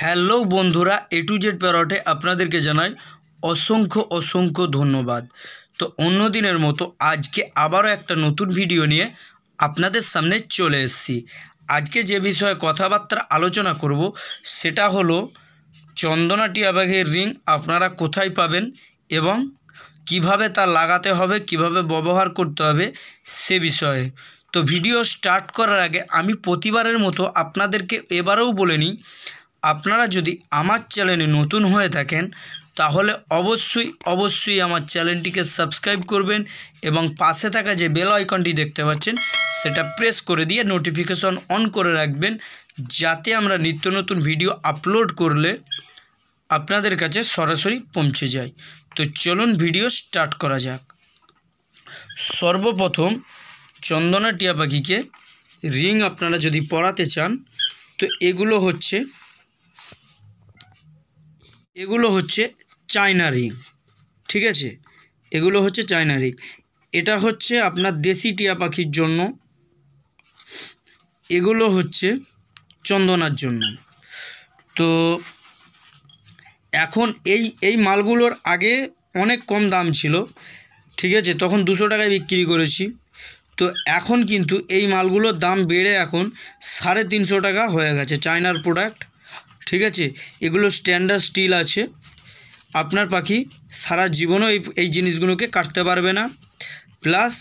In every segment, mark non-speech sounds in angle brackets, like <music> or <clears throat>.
hello বন্ধুরা এ to Z প্যারটে আপনাদেরকে জানাই অসংখ্য অসংখ্য ধন্যবাদ তো অন্য দিনের মতো আজকে আবারও একটা নতুন ভিডিও নিয়ে আপনাদের সামনে চলে এসেছি আজকে যে বিষয়ে কথাবার্তা আলোচনা করব সেটা হলো চন্দনা টিয়াবাঘের রিং আপনারা কোথায় পাবেন এবং কিভাবে তা লাগাতে হবে কিভাবে ব্যবহার করতে হবে সে বিষয়ে তো ভিডিও স্টার্ট করার আগে আমি প্রতিবারের মতো আপনাদেরকে এবারেও বলে নিই আপনারা যদি আমার চ্যানেলে নতুন হয়ে থাকেন তাহলে অবশ্যই অবশ্যই আমার চ্যানেলটিকে সাবস্ক্রাইব করবেন এবং পাশে থাকা যে বেল আইকনটি দেখতে পাচ্ছেন সেটা প্রেস করে দিয়ে নোটিফিকেশন অন করে রাখবেন যাতে আমরা নিত্য নতুন ভিডিও আপলোড করলে আপনাদের কাছে সরাসরি পৌঁছে যায় তো চলুন ভিডিও স্টার্ট করা যাক সর্বপ্রথম চন্দনা টিয়া পাখিকে রিং আপনারা যদি পড়াতে চান তো এগুলো হচ্ছে এগুলো হচ্ছে চায়না রিং ঠিক আছে এগুলো হচ্ছে চায়না রিং এটা হচ্ছে আপনার দেশি টিয়া পাখির জন্য এগুলো হচ্ছে চন্দনার জন্য তো এখন এই এই মালগুলোর আগে অনেক কম দাম ছিল ঠিক আছে তখন দুশো টাকায় বিক্রি করেছি তো এখন কিন্তু এই মালগুলোর দাম বেড়ে এখন সাড়ে তিনশো টাকা হয়ে গেছে চায়নার প্রোডাক্ট ঠিক আছে এগুলো স্ট্যান্ডার্ড স্টিল আছে আপনার পাখি সারা জীবনও এই এই জিনিসগুলোকে কাটতে পারবে না প্লাস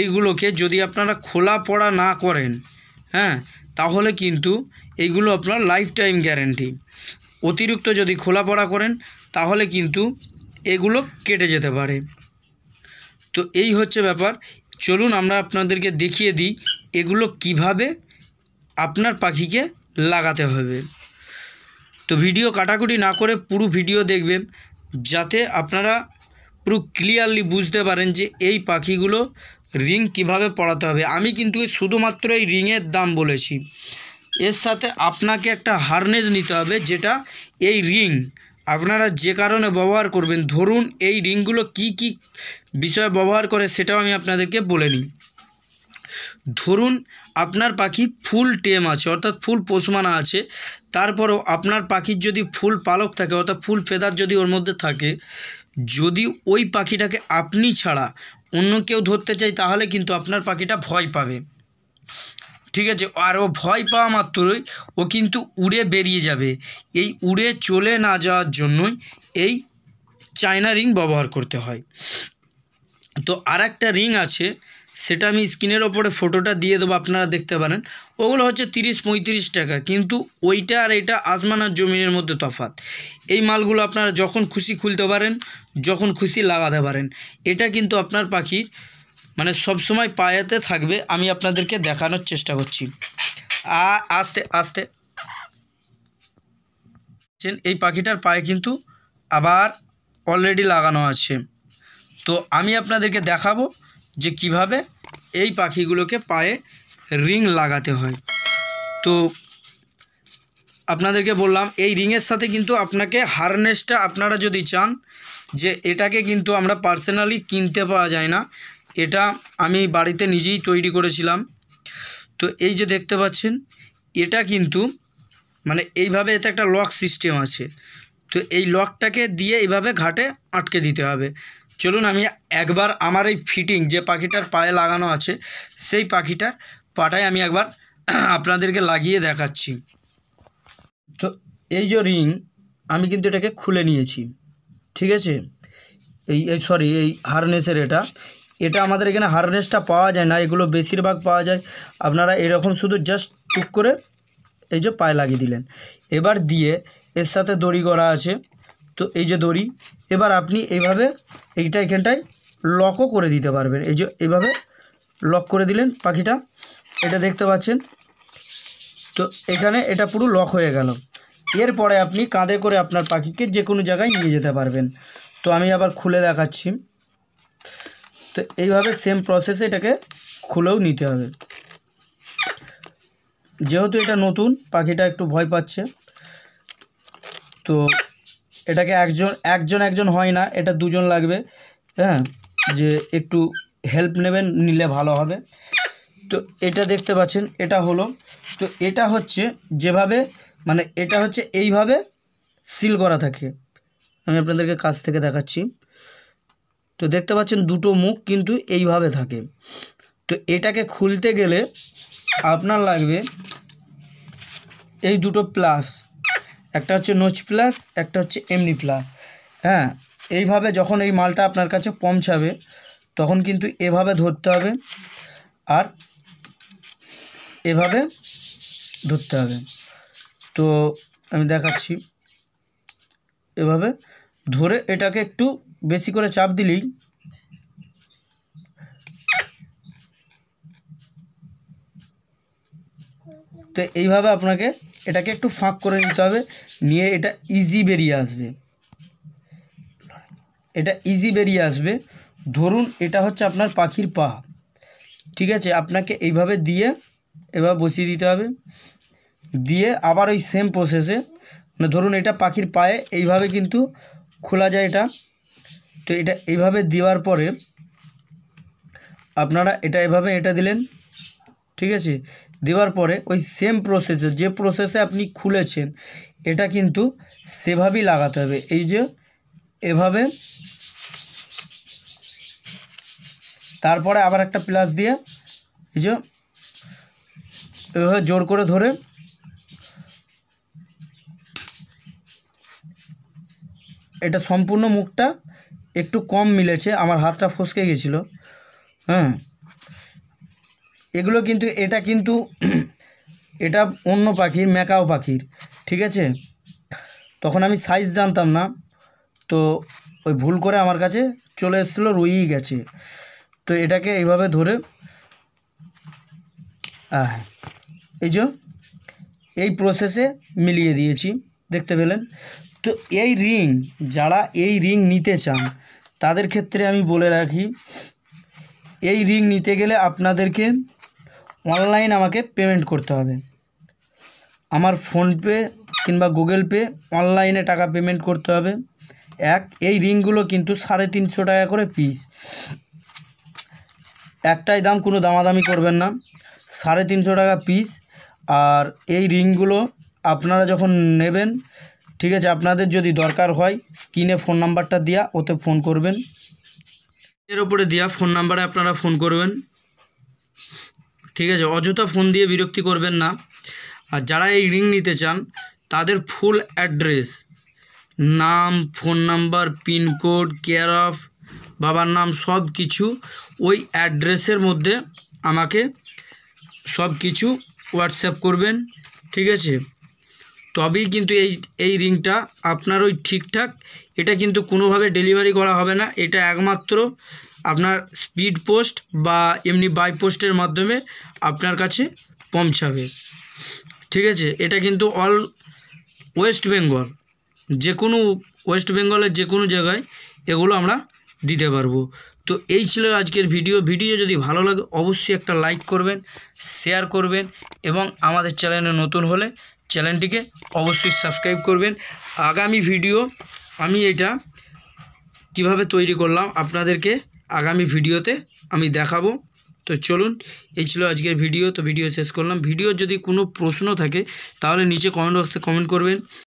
এইগুলোকে যদি আপনারা খোলা পড়া না করেন হ্যাঁ তাহলে কিন্তু এইগুলো আপনার লাইফ টাইম গ্যারেন্টি অতিরিক্ত যদি খোলা পড়া করেন তাহলে কিন্তু এগুলো কেটে যেতে পারে তো এই হচ্ছে ব্যাপার চলুন আমরা আপনাদেরকে দেখিয়ে দিই এগুলো কিভাবে আপনার পাখিকে লাগাতে হবে তো ভিডিও কাটাকুটি না করে পুরো ভিডিও দেখবেন যাতে আপনারা পুরো ক্লিয়ারলি বুঝতে পারেন যে এই পাখিগুলো রিং কিভাবে পড়াতে হবে আমি কিন্তু শুধুমাত্র এই রিংয়ের দাম বলেছি এর সাথে আপনাকে একটা হারনেস নিতে হবে যেটা এই রিং আপনারা যে কারণে ব্যবহার করবেন ধরুন এই রিংগুলো কি কি বিষয়ে ব্যবহার করে সেটাও আমি আপনাদেরকে বলে নিই ধরুন আপনার পাখি ফুল টেম আছে অর্থাৎ ফুল পোষমানা আছে তারপরও আপনার পাখির যদি ফুল পালক থাকে অর্থাৎ ফুল ফেদার যদি ওর মধ্যে থাকে যদি ওই পাখিটাকে আপনি ছাড়া অন্য কেউ ধরতে চাই তাহলে কিন্তু আপনার পাখিটা ভয় পাবে ঠিক আছে আর ও ভয় পাওয়া মাত্রই ও কিন্তু উড়ে বেরিয়ে যাবে এই উড়ে চলে না যাওয়ার জন্যই এই চায়না রিং ব্যবহার করতে হয় তো আর একটা রিং আছে সেটা আমি স্ক্রিনের ওপরে ফটোটা দিয়ে দেবো আপনারা দেখতে পারেন ওগুলো হচ্ছে তিরিশ পঁয়ত্রিশ টাকা কিন্তু ওইটা আর এটা আসমান আর জমিনের মধ্যে তফাত এই মালগুলো আপনারা যখন খুশি খুলতে পারেন যখন খুশি লাগাতে পারেন এটা কিন্তু আপনার পাখির মানে সবসময় পায়াতে থাকবে আমি আপনাদেরকে দেখানোর চেষ্টা করছি আস্তে আস্তে এই পাখিটার পায়ে কিন্তু আবার অলরেডি লাগানো আছে তো আমি আপনাদেরকে দেখাবো যে কিভাবে এই পাখিগুলোকে পায়ে রিং লাগাতে হয় তো আপনাদেরকে বললাম এই রিংয়ের সাথে কিন্তু আপনাকে হারনেসটা আপনারা যদি চান যে এটাকে কিন্তু আমরা পার্সোনালি কিনতে পাওয়া যায় না এটা আমি বাড়িতে নিজেই তৈরি করেছিলাম তো এই যে দেখতে পাচ্ছেন এটা কিন্তু মানে এইভাবে এতে একটা লক সিস্টেম আছে তো এই লকটাকে দিয়ে এইভাবে ঘাটে আটকে দিতে হবে চলুন আমি একবার আমার এই ফিটিং যে পাখিটার পায়ে লাগানো আছে সেই পাখিটার পাটায় আমি একবার আপনাদেরকে লাগিয়ে দেখাচ্ছি তো এই যে রিং আমি কিন্তু এটাকে খুলে নিয়েছি ঠিক আছে এই এই সরি এই হারনেসের এটা এটা আমাদের এখানে হারনেসটা পাওয়া যায় না এগুলো বেশিরভাগ পাওয়া যায় আপনারা এরকম শুধু জাস্ট টুক করে এই যে পায়ে লাগিয়ে দিলেন এবার দিয়ে এর সাথে দড়ি করা আছে তো এই যে দড়ি এবার আপনি এইভাবে এইটা এখানটায় লকও করে দিতে পারবেন এই যে এইভাবে লক করে দিলেন পাখিটা এটা দেখতে পাচ্ছেন তো এখানে এটা পুরো লক হয়ে গেল এরপরে আপনি কাঁধে করে আপনার পাখিকে যে কোনো জায়গায় নিয়ে যেতে পারবেন তো আমি আবার খুলে দেখাচ্ছি তো এইভাবে সেম প্রসেসে এটাকে খুলেও নিতে হবে যেহেতু এটা নতুন পাখিটা একটু ভয় পাচ্ছে তো এটাকে একজন একজন একজন হয় না এটা দুজন লাগবে হ্যাঁ যে একটু হেল্প নেবেন নিলে ভালো হবে তো এটা দেখতে পাচ্ছেন এটা হলো তো এটা হচ্ছে যেভাবে মানে এটা হচ্ছে এইভাবে সিল করা থাকে আমি আপনাদেরকে কাছ থেকে দেখাচ্ছি তো দেখতে পাচ্ছেন দুটো মুখ কিন্তু এইভাবে থাকে তো এটাকে খুলতে গেলে আপনার লাগবে এই দুটো প্লাস একটা হচ্ছে নোচ প্লাস একটা হচ্ছে এমনি প্লাস হ্যাঁ এইভাবে যখন এই মালটা আপনার কাছে পৌঁছাবে তখন কিন্তু এভাবে ধরতে হবে আর এভাবে ধরতে হবে তো আমি দেখাচ্ছি এভাবে ধরে এটাকে একটু বেশি করে চাপ দিলেই তো এইভাবে আপনাকে এটাকে একটু ফাঁক করে নিতে হবে নিয়ে এটা ইজি বেরিয়ে আসবে এটা ইজি বেরিয়ে আসবে ধরুন এটা হচ্ছে আপনার পাখির পা ঠিক আছে আপনাকে এইভাবে দিয়ে এভাবে বসিয়ে দিতে হবে দিয়ে আবার ওই সেম প্রসেসে মানে ধরুন এটা পাখির পায়ে এইভাবে কিন্তু খোলা যায় এটা তো এটা এইভাবে দেওয়ার পরে আপনারা এটা এভাবে এটা দিলেন ঠিক আছে দেওয়ার পরে ওই সেম প্রসেসে যে প্রসেসে আপনি খুলেছেন এটা কিন্তু সেভাবেই লাগাতে হবে এই যে এভাবে তারপরে আবার একটা প্লাস দিয়ে এই যে এভাবে জোর করে ধরে এটা সম্পূর্ণ মুখটা একটু কম মিলেছে আমার হাতটা ফসকে গেছিলো হ্যাঁ এগুলো কিন্তু এটা কিন্তু <clears throat> এটা অন্য পাখির ম্যাকাও পাখির ঠিক আছে তখন আমি সাইজ জানতাম না তো ওই ভুল করে আমার কাছে চলে এসেছিলো রুই গেছে তো এটাকে এইভাবে ধরে এই যে এই প্রসেসে মিলিয়ে দিয়েছি দেখতে পেলেন তো এই রিং যারা এই রিং নিতে চান তাদের ক্ষেত্রে আমি বলে রাখি এই রিং নিতে গেলে আপনাদেরকে অনলাইন আমাকে পেমেন্ট করতে হবে আমার ফোনপে কিংবা গুগল পে অনলাইনে টাকা পেমেন্ট করতে হবে এক এই রিংগুলো কিন্তু সাড়ে তিনশো টাকা করে পিস একটাই দাম কোনো দামাদামি করবেন না সাড়ে তিনশো টাকা পিস আর এই রিংগুলো আপনারা যখন নেবেন ঠিক আছে আপনাদের যদি দরকার হয় স্ক্রিনে ফোন নাম্বারটা দেওয়া ওতে ফোন করবেন এর ওপরে দেওয়া ফোন নাম্বারে আপনারা ফোন করবেন ঠিক আছে অযথা ফোন দিয়ে বিরক্তি করবেন না আর যারা এই রিং নিতে চান তাদের ফুল অ্যাড্রেস নাম phone number pincode care of বাবার নাম সব কিছু ওই অ্যাড্রেসের মধ্যে আমাকে সব কিছু হোয়াটসঅ্যাপ করবেন ঠিক আছে তবেই কিন্তু এই এই রিংটা আপনার ওই ঠিকঠাক এটা কিন্তু কোনোভাবে ডেলিভারি করা হবে না এটা একমাত্র আপনার স্পিড পোস্ট বা এমনি বাই পোস্টের মাধ্যমে আপনার কাছে পৌঁছাবে ঠিক আছে এটা কিন্তু অল ওয়েস্ট বেঙ্গল যে কোনো ওয়েস্ট বেঙ্গলের যে কোনো জায়গায় এগুলো আমরা দিতে পারবো তো এই ছিল আজকের ভিডিও ভিডিও যদি ভালো লাগে অবশ্যই একটা লাইক করবেন শেয়ার করবেন এবং আমাদের চ্যানেলে নতুন হলে চ্যানেলটিকে অবশ্যই সাবস্ক্রাইব করবেন আগামী ভিডিও আমি এটা কিভাবে তৈরি করলাম আপনাদেরকে আগামী ভিডিওতে আমি দেখাবো তো চলুন এই ছিল আজকের ভিডিও তো ভিডিও শেষ করলাম ভিডিও যদি কোনো প্রশ্ন থাকে তাহলে নিচে কমেন্ট বক্সে কমেন্ট করবেন